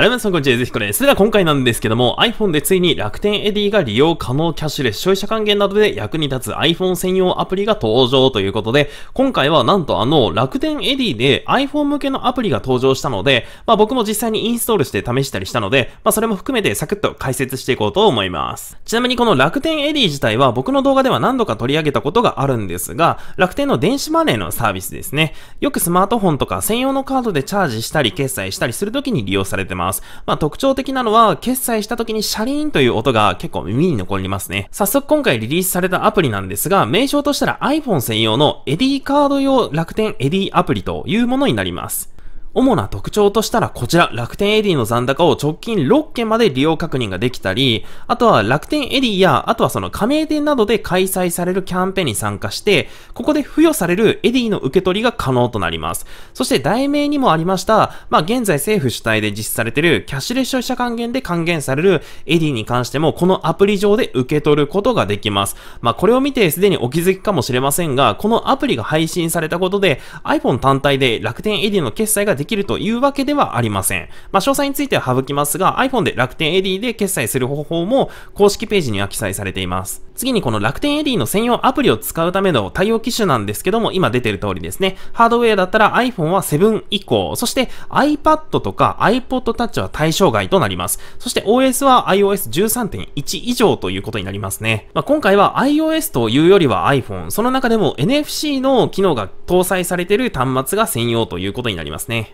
あ皆さんこんにちは、ゆずひこです。それでは今回なんですけども、iPhone でついに楽天エディが利用可能キャッシュレス消費者還元などで役に立つ iPhone 専用アプリが登場ということで、今回はなんとあの、楽天エディで iPhone 向けのアプリが登場したので、まあ僕も実際にインストールして試したりしたので、まあそれも含めてサクッと解説していこうと思います。ちなみにこの楽天エディ自体は僕の動画では何度か取り上げたことがあるんですが、楽天の電子マネーのサービスですね。よくスマートフォンとか専用のカードでチャージしたり決済したりするときに利用されてます。ます。まあ、特徴的なのは、決済した時にシャリーンという音が結構耳に残りますね。早速今回リリースされたアプリなんですが、名称としたら iPhone 専用のエディカード用楽天エディアプリというものになります。主な特徴としたらこちら、楽天エディの残高を直近6件まで利用確認ができたり、あとは楽天エディや、あとはその加盟店などで開催されるキャンペーンに参加して、ここで付与されるエディの受け取りが可能となります。そして題名にもありました、まあ現在政府主体で実施されているキャッシュレス消費者還元で還元されるエディに関しても、このアプリ上で受け取ることができます。まあこれを見てすでにお気づきかもしれませんが、このアプリが配信されたことで iPhone 単体で楽天エディの決済ができるというわけではありません。まあ、詳細については省きますが、iPhone で楽天 AD で決済する方法も公式ページには記載されています。次にこの楽天エディの専用アプリを使うための対応機種なんですけども、今出てる通りですね。ハードウェアだったら iPhone は7以降、そして iPad とか iPod Touch は対象外となります。そして OS は iOS13.1 以上ということになりますね。まあ、今回は iOS というよりは iPhone、その中でも NFC の機能が搭載されている端末が専用ということになりますね。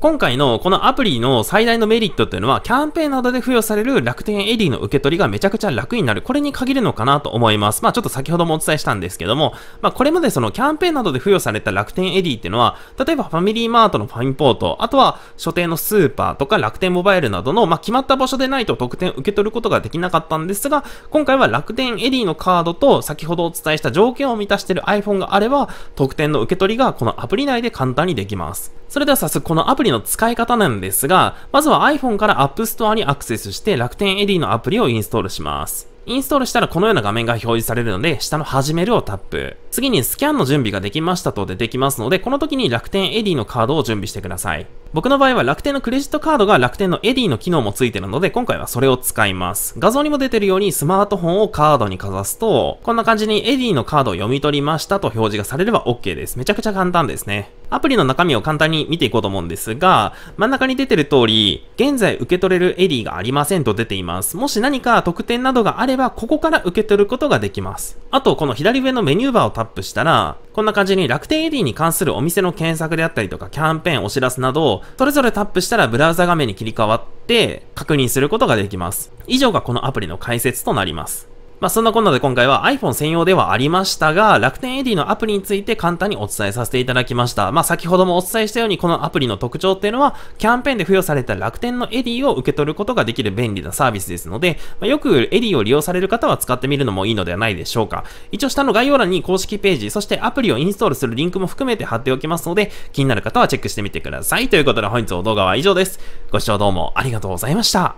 今回のこのアプリの最大のメリットっていうのは、キャンペーンなどで付与される楽天デ d の受け取りがめちゃくちゃ楽になる。これに限るのかなと思います。まあちょっと先ほどもお伝えしたんですけども、まあこれまでそのキャンペーンなどで付与された楽天デ d っていうのは、例えばファミリーマートのファインポート、あとは所定のスーパーとか楽天モバイルなどの、まあ決まった場所でないと特典受け取ることができなかったんですが、今回は楽天デ d のカードと先ほどお伝えした条件を満たしている iPhone があれば、特典の受け取りがこのアプリ内で簡単にできます。それでは早速このアプリプリの使い方なんですが、まずは iPhone から App Store にアクセスして楽天エディのアプリをインストールします。インストールしたらこのような画面が表示されるので、下の始めるをタップ。次にスキャンの準備ができましたと出てきますので、この時に楽天エディのカードを準備してください。僕の場合は楽天のクレジットカードが楽天のエディの機能もついてるので、今回はそれを使います。画像にも出てるようにスマートフォンをカードにかざすと、こんな感じにエディのカードを読み取りましたと表示がされれば OK です。めちゃくちゃ簡単ですね。アプリの中身を簡単に見ていこうと思うんですが、真ん中に出てる通り、現在受け取れるエディがありませんと出ています。もし何か特典などがあれば、ここから受け取ることができます。あと、この左上のメニューバーをタップしたら、こんな感じに楽天エディに関するお店の検索であったりとか、キャンペーンお知らせなど、それぞれタップしたらブラウザ画面に切り替わって、確認することができます。以上がこのアプリの解説となります。まあ、そんなこんなで今回は iPhone 専用ではありましたが、楽天 AD のアプリについて簡単にお伝えさせていただきました。まあ、先ほどもお伝えしたように、このアプリの特徴っていうのは、キャンペーンで付与された楽天の AD を受け取ることができる便利なサービスですので、まあ、よく AD を利用される方は使ってみるのもいいのではないでしょうか。一応下の概要欄に公式ページ、そしてアプリをインストールするリンクも含めて貼っておきますので、気になる方はチェックしてみてください。ということで本日の動画は以上です。ご視聴どうもありがとうございました。